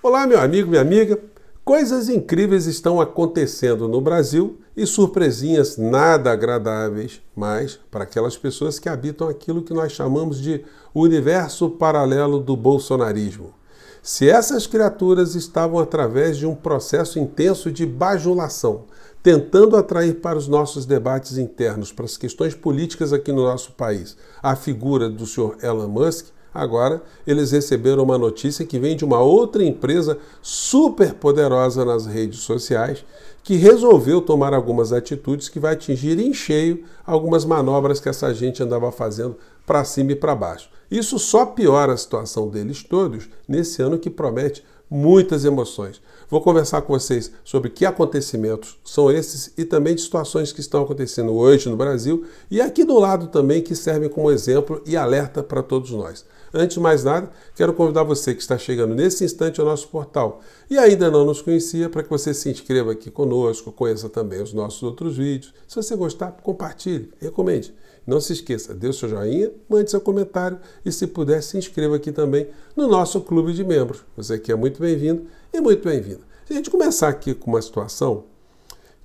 Olá, meu amigo, minha amiga. Coisas incríveis estão acontecendo no Brasil e surpresinhas nada agradáveis, mas para aquelas pessoas que habitam aquilo que nós chamamos de universo paralelo do bolsonarismo. Se essas criaturas estavam através de um processo intenso de bajulação, tentando atrair para os nossos debates internos, para as questões políticas aqui no nosso país, a figura do senhor Elon Musk, Agora, eles receberam uma notícia que vem de uma outra empresa super poderosa nas redes sociais que resolveu tomar algumas atitudes que vai atingir em cheio algumas manobras que essa gente andava fazendo para cima e para baixo. Isso só piora a situação deles todos nesse ano que promete muitas emoções. Vou conversar com vocês sobre que acontecimentos são esses e também de situações que estão acontecendo hoje no Brasil e aqui do lado também que servem como exemplo e alerta para todos nós. Antes de mais nada, quero convidar você que está chegando nesse instante ao nosso portal e ainda não nos conhecia para que você se inscreva aqui conosco, conheça também os nossos outros vídeos. Se você gostar, compartilhe, recomende. Não se esqueça, dê o seu joinha, mande seu comentário e, se puder, se inscreva aqui também no nosso clube de membros. Você aqui é muito bem-vindo e muito bem-vinda. A gente começar aqui com uma situação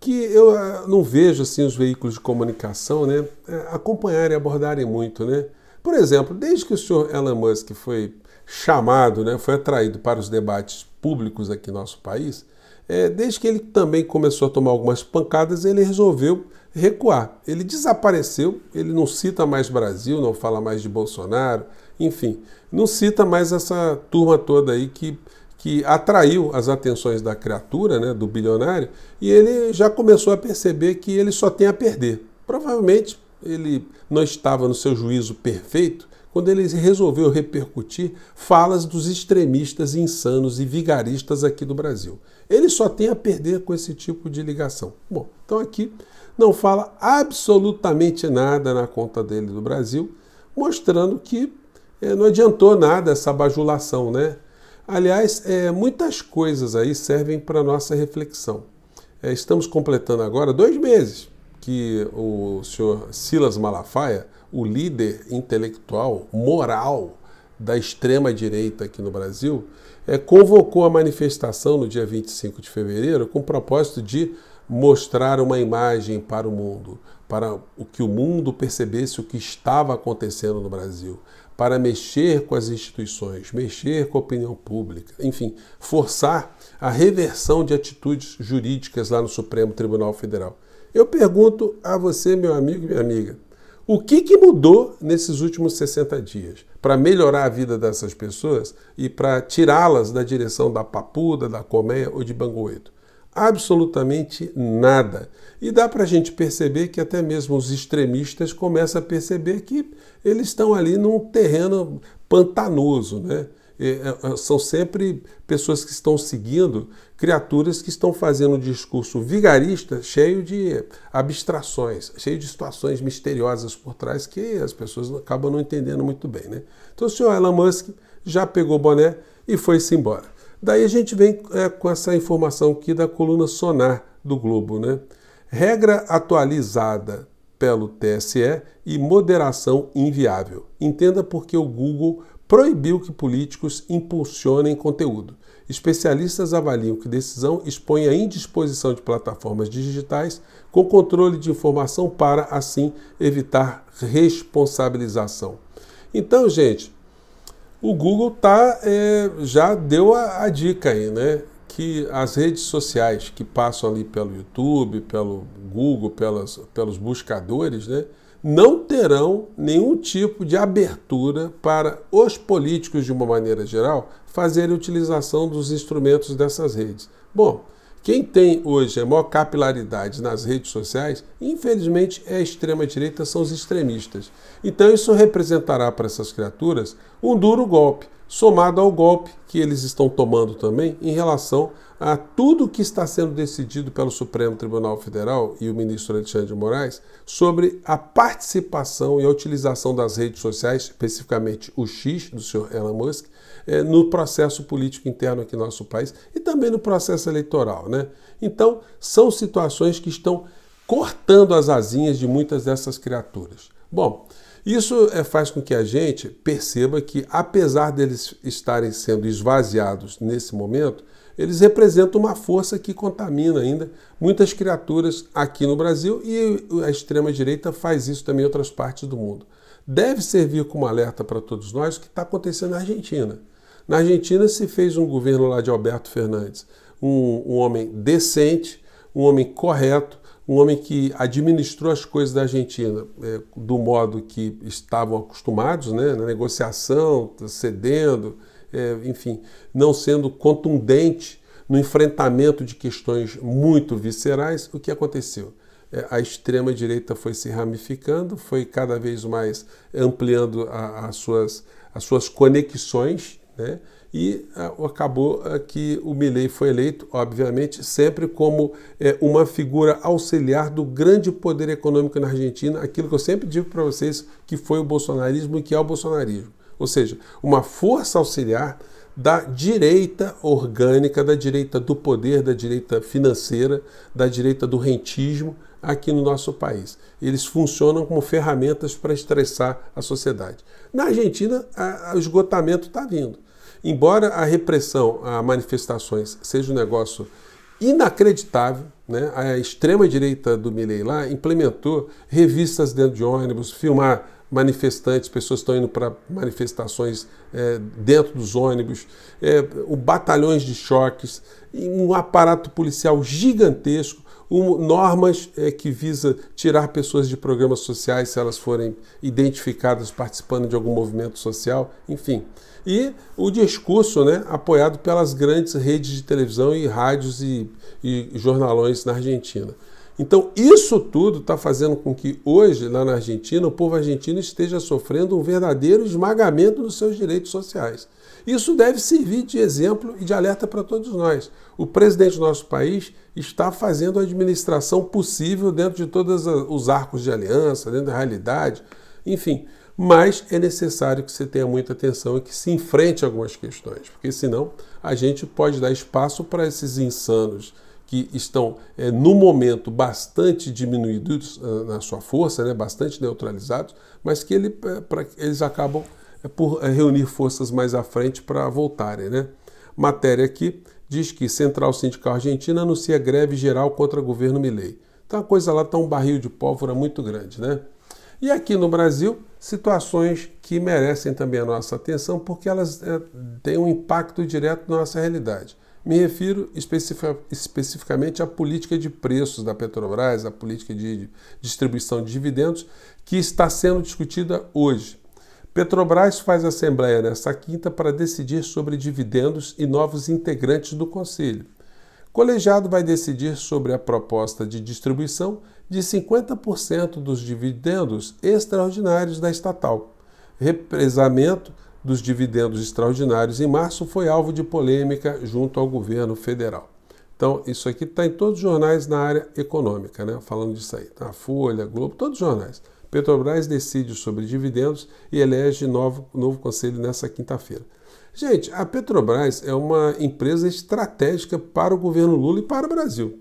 que eu ah, não vejo assim os veículos de comunicação né, eh, acompanharem e abordarem muito. Né? Por exemplo, desde que o senhor Elon Musk foi chamado, né, foi atraído para os debates públicos aqui no nosso país, é, desde que ele também começou a tomar algumas pancadas, ele resolveu recuar. Ele desapareceu, ele não cita mais Brasil, não fala mais de Bolsonaro, enfim, não cita mais essa turma toda aí que, que atraiu as atenções da criatura, né, do bilionário, e ele já começou a perceber que ele só tem a perder. Provavelmente ele não estava no seu juízo perfeito, quando ele resolveu repercutir falas dos extremistas insanos e vigaristas aqui do Brasil. Ele só tem a perder com esse tipo de ligação. Bom, então aqui não fala absolutamente nada na conta dele do Brasil, mostrando que é, não adiantou nada essa bajulação, né? Aliás, é, muitas coisas aí servem para nossa reflexão. É, estamos completando agora dois meses que o senhor Silas Malafaia, o líder intelectual, moral da extrema-direita aqui no Brasil, é, convocou a manifestação no dia 25 de fevereiro com o propósito de mostrar uma imagem para o mundo, para o que o mundo percebesse o que estava acontecendo no Brasil, para mexer com as instituições, mexer com a opinião pública, enfim, forçar a reversão de atitudes jurídicas lá no Supremo Tribunal Federal. Eu pergunto a você, meu amigo e minha amiga, o que, que mudou nesses últimos 60 dias para melhorar a vida dessas pessoas e para tirá-las da direção da Papuda, da Colmeia ou de Bangoeto? Absolutamente nada. E dá para a gente perceber que até mesmo os extremistas começam a perceber que eles estão ali num terreno pantanoso, né? É, é, é, são sempre pessoas que estão seguindo criaturas que estão fazendo um discurso vigarista cheio de abstrações, cheio de situações misteriosas por trás que as pessoas acabam não entendendo muito bem. Né? Então o senhor Elon Musk já pegou o boné e foi-se embora. Daí a gente vem é, com essa informação aqui da coluna Sonar do Globo. Né? Regra atualizada pelo TSE e moderação inviável. Entenda porque o Google proibiu que políticos impulsionem conteúdo. Especialistas avaliam que decisão expõe a indisposição de plataformas digitais com controle de informação para, assim, evitar responsabilização. Então, gente, o Google tá, é, já deu a, a dica aí, né? que as redes sociais que passam ali pelo YouTube, pelo Google, pelas, pelos buscadores, né? não terão nenhum tipo de abertura para os políticos, de uma maneira geral, fazerem utilização dos instrumentos dessas redes. Bom, quem tem hoje a maior capilaridade nas redes sociais, infelizmente, é a extrema-direita, são os extremistas. Então, isso representará para essas criaturas um duro golpe somado ao golpe que eles estão tomando também em relação a tudo que está sendo decidido pelo Supremo Tribunal Federal e o ministro Alexandre de Moraes sobre a participação e a utilização das redes sociais, especificamente o X do senhor Elon Musk, eh, no processo político interno aqui no nosso país e também no processo eleitoral. Né? Então, são situações que estão cortando as asinhas de muitas dessas criaturas. Bom, isso eh, faz com que a gente perceba que, apesar deles estarem sendo esvaziados nesse momento, eles representam uma força que contamina ainda muitas criaturas aqui no Brasil e a extrema-direita faz isso também em outras partes do mundo. Deve servir como alerta para todos nós o que está acontecendo na Argentina. Na Argentina se fez um governo lá de Alberto Fernandes, um, um homem decente, um homem correto, um homem que administrou as coisas da Argentina é, do modo que estavam acostumados, né, na negociação, cedendo, é, enfim, não sendo contundente no enfrentamento de questões muito viscerais, o que aconteceu? É, a extrema-direita foi se ramificando, foi cada vez mais ampliando a, a suas, as suas conexões, né? e ah, acabou ah, que o Milley foi eleito, obviamente, sempre como eh, uma figura auxiliar do grande poder econômico na Argentina, aquilo que eu sempre digo para vocês que foi o bolsonarismo e que é o bolsonarismo. Ou seja, uma força auxiliar da direita orgânica, da direita do poder, da direita financeira, da direita do rentismo aqui no nosso país. Eles funcionam como ferramentas para estressar a sociedade. Na Argentina, o esgotamento está vindo embora a repressão a manifestações seja um negócio inacreditável, né? a extrema-direita do Milley lá implementou revistas dentro de ônibus, filmar manifestantes, pessoas estão indo para manifestações é, dentro dos ônibus, é, o batalhões de choques, um aparato policial gigantesco, um, normas é, que visa tirar pessoas de programas sociais se elas forem identificadas participando de algum movimento social, enfim. E o discurso né, apoiado pelas grandes redes de televisão e rádios e, e jornalões na Argentina. Então, isso tudo está fazendo com que hoje, lá na Argentina, o povo argentino esteja sofrendo um verdadeiro esmagamento dos seus direitos sociais. Isso deve servir de exemplo e de alerta para todos nós. O presidente do nosso país está fazendo a administração possível dentro de todos os arcos de aliança, dentro da realidade, enfim. Mas é necessário que você tenha muita atenção e que se enfrente algumas questões, porque senão a gente pode dar espaço para esses insanos que estão é, no momento bastante diminuídos uh, na sua força, né, bastante neutralizados, mas que ele, eh, pra, eles acabam é, por reunir forças mais à frente para voltarem. Né? Matéria aqui diz que Central Sindical Argentina anuncia greve geral contra o governo Milei. Então a coisa lá está um barril de pólvora muito grande, né? E aqui no Brasil, situações que merecem também a nossa atenção porque elas é, têm um impacto direto na nossa realidade. Me refiro especificamente à política de preços da Petrobras, à política de distribuição de dividendos, que está sendo discutida hoje. Petrobras faz assembleia nesta quinta para decidir sobre dividendos e novos integrantes do conselho. Colegiado vai decidir sobre a proposta de distribuição de 50% dos dividendos extraordinários da estatal. Represamento dos dividendos extraordinários em março foi alvo de polêmica junto ao governo federal. Então, isso aqui está em todos os jornais na área econômica, né? falando disso aí. Tá, a Folha, Globo, todos os jornais. Petrobras decide sobre dividendos e elege novo, novo conselho nessa quinta-feira. Gente, a Petrobras é uma empresa estratégica para o governo Lula e para o Brasil.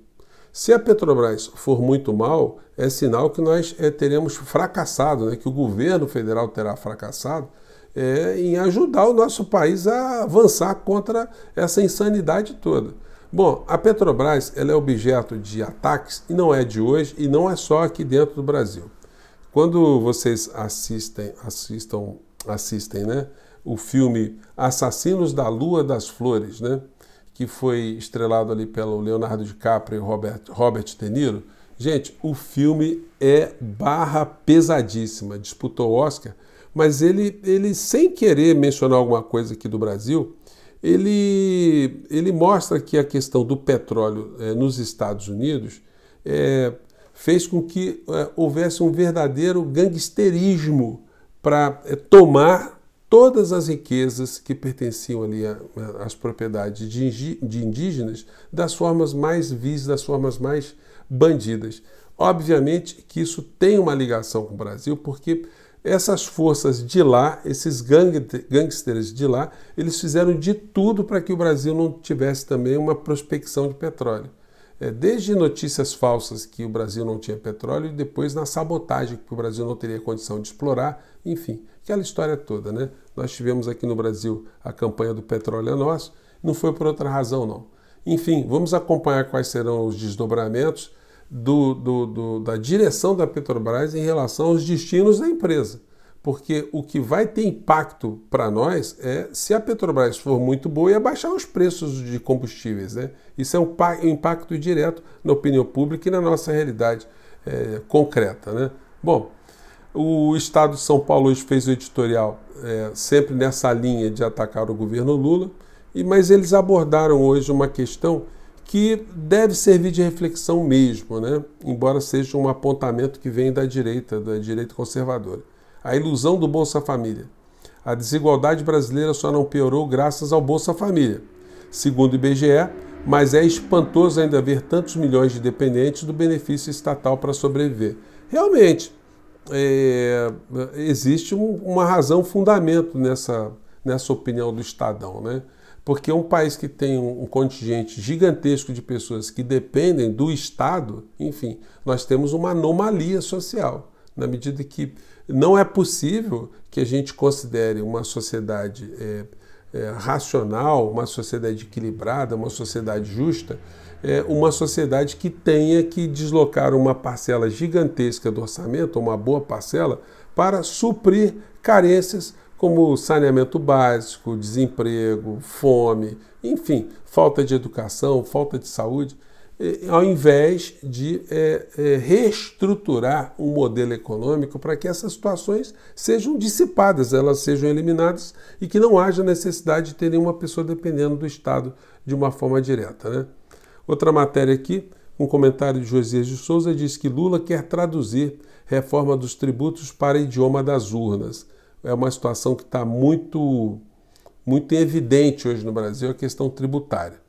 Se a Petrobras for muito mal, é sinal que nós é, teremos fracassado, né? que o governo federal terá fracassado é, em ajudar o nosso país a avançar contra essa insanidade toda. Bom, a Petrobras ela é objeto de ataques e não é de hoje e não é só aqui dentro do Brasil. Quando vocês assistem, assistam, assistem, né, o filme Assassinos da Lua das Flores, né, que foi estrelado ali pelo Leonardo DiCaprio e Robert, Robert De Niro, gente, o filme é barra pesadíssima, disputou Oscar mas ele, ele sem querer mencionar alguma coisa aqui do Brasil, ele, ele mostra que a questão do petróleo é, nos Estados Unidos é, fez com que é, houvesse um verdadeiro gangsterismo para tomar todas as riquezas que pertenciam ali às propriedades de, de indígenas das formas mais vis, das formas mais bandidas. Obviamente que isso tem uma ligação com o Brasil, porque essas forças de lá, esses gangsters de lá, eles fizeram de tudo para que o Brasil não tivesse também uma prospecção de petróleo. É, desde notícias falsas que o Brasil não tinha petróleo, e depois na sabotagem que o Brasil não teria condição de explorar, enfim, aquela história toda, né? Nós tivemos aqui no Brasil a campanha do petróleo é nosso, não foi por outra razão não. Enfim, vamos acompanhar quais serão os desdobramentos do, do, do, da direção da Petrobras em relação aos destinos da empresa. Porque o que vai ter impacto para nós é se a Petrobras for muito boa e abaixar os preços de combustíveis. Né? Isso é um, um, impacto direto na opinião pública e na nossa realidade é, concreta. Né? Bom, o Estado de São Paulo hoje fez o editorial é, sempre nessa linha de atacar o governo Lula, e mas eles abordaram hoje uma questão que deve servir de reflexão mesmo, né? embora seja um apontamento que vem da direita, da direita conservadora. A ilusão do Bolsa Família. A desigualdade brasileira só não piorou graças ao Bolsa Família, segundo o IBGE, mas é espantoso ainda ver tantos milhões de dependentes do benefício estatal para sobreviver. Realmente, é, existe um, uma razão, fundamento nessa, nessa opinião do Estadão. Né? Porque um país que tem um contingente gigantesco de pessoas que dependem do Estado, enfim, nós temos uma anomalia social. Na medida que não é possível que a gente considere uma sociedade é, é, racional, uma sociedade equilibrada, uma sociedade justa, é, uma sociedade que tenha que deslocar uma parcela gigantesca do orçamento, uma boa parcela, para suprir carências como saneamento básico, desemprego, fome, enfim, falta de educação, falta de saúde, eh, ao invés de é, é, reestruturar um modelo econômico para que essas situações sejam dissipadas, elas sejam eliminadas e que não haja necessidade de ter nenhuma pessoa dependendo do Estado de uma forma direta. Né? Outra matéria aqui, um comentário de Josias de Souza diz que Lula quer traduzir reforma dos tributos para idioma das urnas é uma situação que está muito, muito evidente hoje no Brasil, a questão tributária.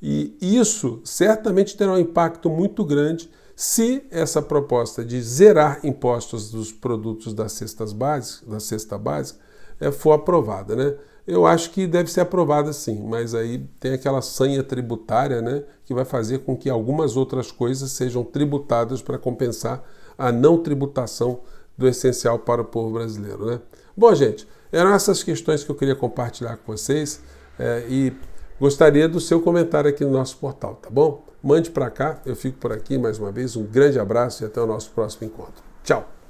E isso certamente terá um impacto muito grande se essa proposta de zerar impostos dos produtos das cestas básicas, da cesta básica, é, for aprovada, né? Eu acho que deve ser aprovada sim, mas aí tem aquela sanha tributária, né, que vai fazer com que algumas outras coisas sejam tributadas para compensar a não tributação do essencial para o povo brasileiro, né? Bom, gente, eram essas questões que eu queria compartilhar com vocês é, e gostaria do seu comentário aqui no nosso portal, tá bom? Mande para cá, eu fico por aqui mais uma vez. Um grande abraço e até o nosso próximo encontro. Tchau!